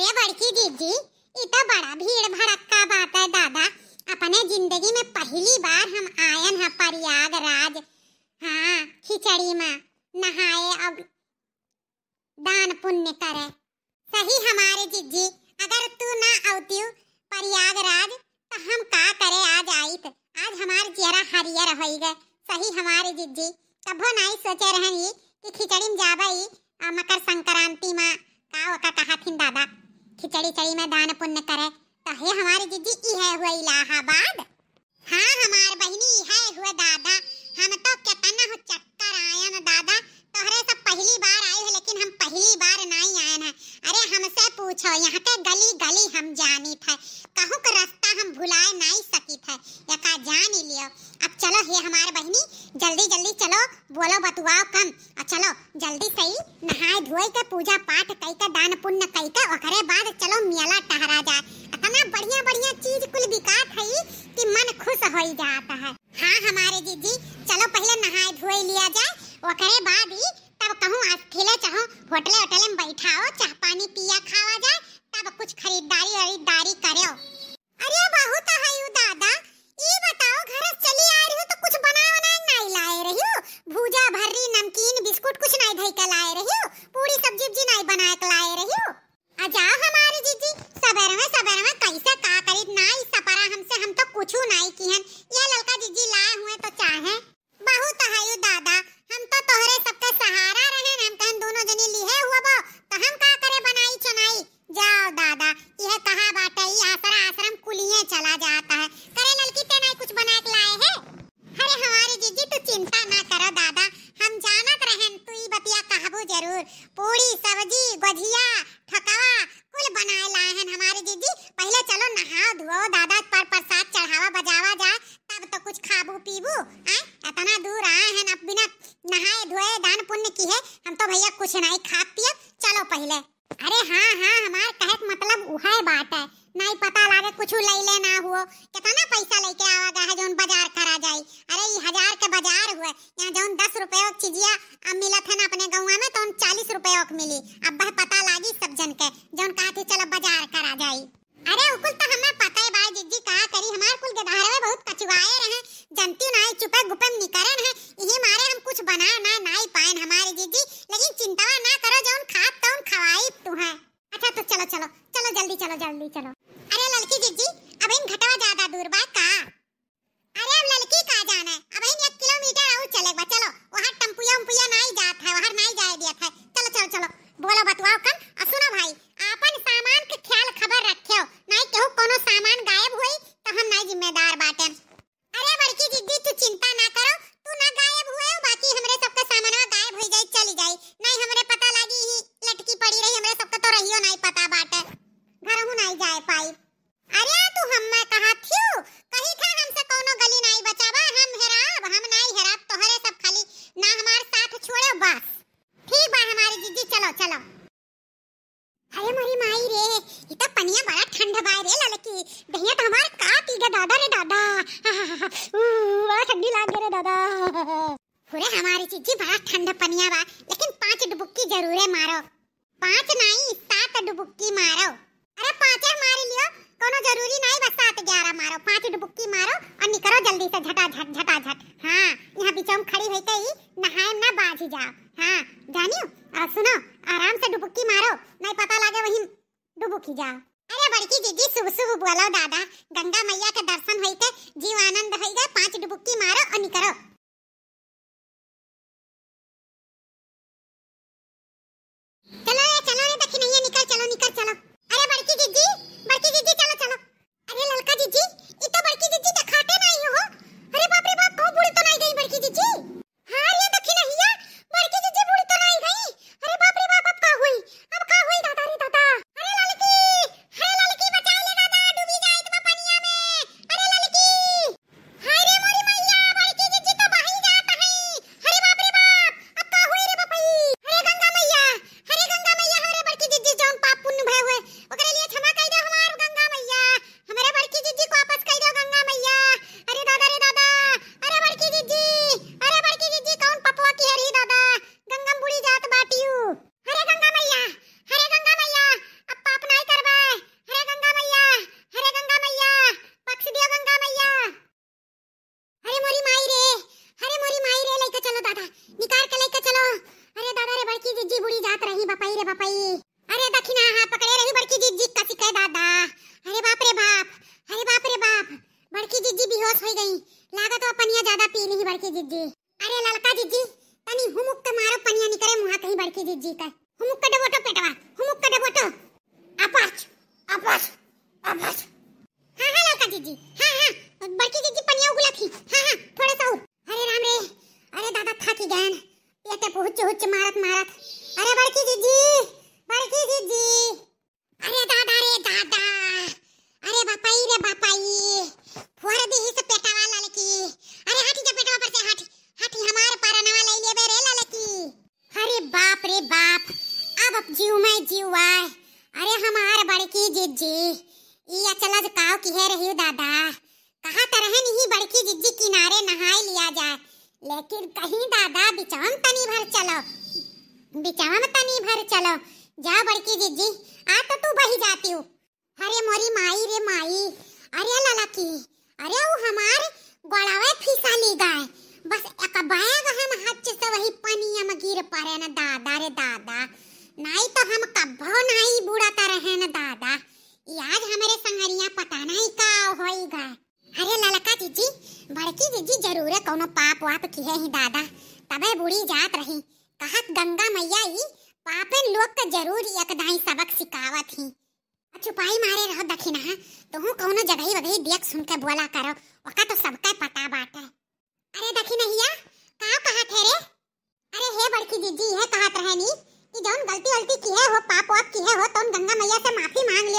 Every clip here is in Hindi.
अरे बड़की जीजी इतना बड़ा भीड़ भड़क्का बात है दादा अपने जिंदगी में पहली बार हम आयन है प्रयागराज हाँ खिचड़ी में नहाए अब दान पुण्य करे सही हमारे जीजी अगर तू ना आती प्रयागराज तो हम का करे आज आई आईत आज हमारे चेहरा हरियर हो गए सही हमारे जीजी कभो ना ही सोचे रहनी कि खिचड़ी में जाबई मकर संक्रांति में का वका कहा थी दादा खिचड़ी चढ़ी में दान पुण्य करे तो हे हमारे जीजी ई है हुए इलाहाबाद हाँ हमारे बहनी ई है हुए दादा हम तो कितना हो चक्कर आए ना दादा तोहरे सब पहली बार आए हो लेकिन हम पहली बार नहीं आए ना अरे हमसे पूछो यहाँ के गली गली हम जानी थे कहूँ का रास्ता हम भुलाए नहीं सकी थे या का जान ही लियो अब चलो हे हमारे बहनी जल्दी जल्दी चलो बोलो बतुआओ कम चलो जल्दी सही नहाए धोए के पूजा पाठ कई का दान पुण्य कई का ओकरे बाद चलो मियाला टहरा जाए इतना बढ़िया बढ़िया चीज कुल बिका है कि मन खुश हो जाता है हाँ हमारे जीजी चलो पहले नहाए धोए लिया जाए ओकरे बाद ही तब कहूँ अस्थले चाहो होटल होटल में बैठाओ चाह पानी पिया खावा जाए तब कुछ खरीदारी खरीदारी करो अरे बहुत है दादा ये बताओ घर से दादा हम जानत रहन तू ई बतिया कहबो जरूर पूरी सब्जी गजिया ठकावा कुल बनाए लाए हैं हमारे दीदी पहले चलो नहा धोओ दादा पर प्रसाद चढ़ावा बजावा जाए तब तो कुछ खाबू पीबू हैं इतना दूर आए हैं अब बिना नहाए धोए दान पुण्य की है हम तो भैया कुछ नहीं खा पिए चलो पहले अरे हाँ हाँ हमारे कहत मतलब उहा बात है नहीं पता लागे कुछ लई ले ना हुओ कितना पैसा लेके आवागा है जोन बाजार करा जाई अरे ये हजार के बाजार हुए यहाँ जोन दस रुपये चीजिया अब मिला था ना अपने गाँव में तो चालीस रुपये मिली अब बह पता लागी सब जन के जोन कहा थी चलो बाजार करा जाई अरे उकुल तो हमें पता है भाई जिज्जी कहा करी हमार कुल गधारे में बहुत कचुआए रहे जनती ना चुपे गुपे निकरन है यही मारे हम कुछ बना ना ना पाए हमारे जीजी लेकिन चिंता ना करो जोन खात तो खवाई तू है अच्छा तो चलो चलो चलो जल्दी चलो जल्दी चलो घटवा ज्यादा दूर बा का अरे अब लड़की का जाना है अब इन 1 किलोमीटर चले बा चलो वहां टम्पुया उम्पुया नहीं जात है वहां नहीं जाए दिया था चलो चलो चलो बोलो बतवाओ कम कन सुनो भाई जी जी बड़ा ठंड पनिया बा लेकिन पांच डुबुक्की जरूर है मारो पांच नहीं सात डुबुक्की मारो अरे पांच है मार लियो कोनो जरूरी नहीं बस सात ग्यारह मारो पांच डुबुक्की मारो और निकलो जल्दी से झटा झट झटा झट बापाई हाँ अरे दखिना हाथ पकड़े रही बड़की जीत जीत का सिकह दादा अरे बाप रे बाप अरे बाप रे बाप बड़की जीत जी बेहोश हो गई लागा तो पनिया ज्यादा पी ली बड़की जीत जी अरे ललका जीत जी तनी हुमुक के मारो पनिया निकले मुहा कहीं बड़की जीत जी का जिज्जी ई अचल काव किहे रही दादा कहा तरह नहीं बड़की जिज्जी किनारे नहाए लिया जाए लेकिन कहीं दादा बिचाम तनी भर चलो बिचाम तनी भर चलो जा बड़की जिज्जी आ तो तू बही जाती हूँ अरे मोरी माई रे माई अरे ललकी अरे वो हमार गोड़ावे फीसा ली गाय बस एक अकबाएगा हम हच से वही पानी में गिर पड़े ना दादा रे दादा नहीं तो हम कब्बो नहीं बुढ़ाता रहे ना दादा आज हमारे संगरिया पटाना ही का होएगा अरे ललका जीजी बड़की जीजी जरूर है कोनो पाप वाप किए ही दादा तबे बूढ़ी जात रही कहत गंगा मैया ही पापन लोग का जरूर एक दाई सबक सिखावत ही छुपाई मारे रहो दखिना तो हूँ कौनो जगही वगही देख सुन के बोला करो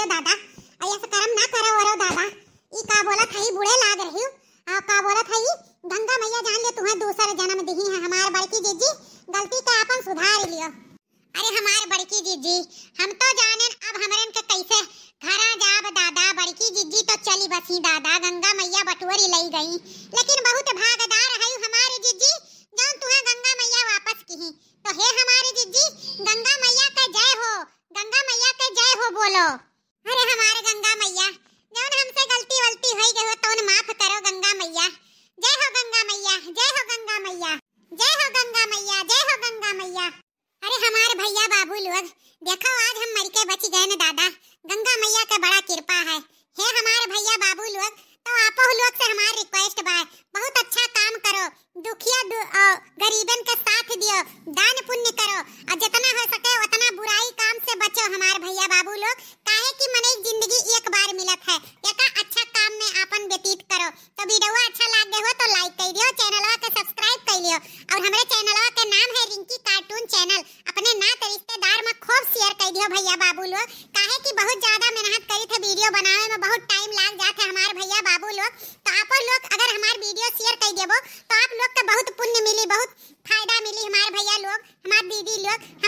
यो दादा ऐसा कर्म ना करो और दादा ई का बोला था ई बूढ़े लाग रही आ का बोला था ई गंगा मैया जान ले तू है दूसरा जन्म दही है हमार बड़की जीजी गलती का तो अपन सुधार लियो अरे हमार बड़की जीजी हम तो जाने अब हमरन के कैसे घर आ जाब दादा बड़की जीजी तो चली बसी दादा गंगा मैया बटुअरी ले गई लेकिन बहुत भागदार है हमारी जिज्जी जौन तुहा गंगा मैया वापस की तो हे हमारी जीजी गंगा मैया का जय हो गंगा मैया का जय हो बोलो अरे हमारे गंगा मैया जौन हमसे गलती वलती होई गई हो तौन माफ करो गंगा मैया जय हो गंगा मैया जय हो गंगा मैया जय हो गंगा मैया जय हो गंगा मैया अरे हमारे भैया बाबू लोग देखो आज हम मर के बच गए ना दादा गंगा मैया का बड़ा कृपा है हे हमारे भैया बाबू लोग तो आप लोग से हमारी रिक्वेस्ट बा बहुत अच्छा काम करो दुखिया दु, चैनल अपने नात रिश्तेदार में खूब शेयर कर दियो भैया बाबू लोग काहे कि बहुत ज्यादा मेहनत करी थे वीडियो बनावे में बहुत टाइम लाग जात है हमारे भैया बाबू लोग तो आप लोग अगर हमार वीडियो शेयर कर देबो तो आप लोग के बहुत पुण्य मिली बहुत फायदा मिली हमारे भैया लोग हमार दीदी लोग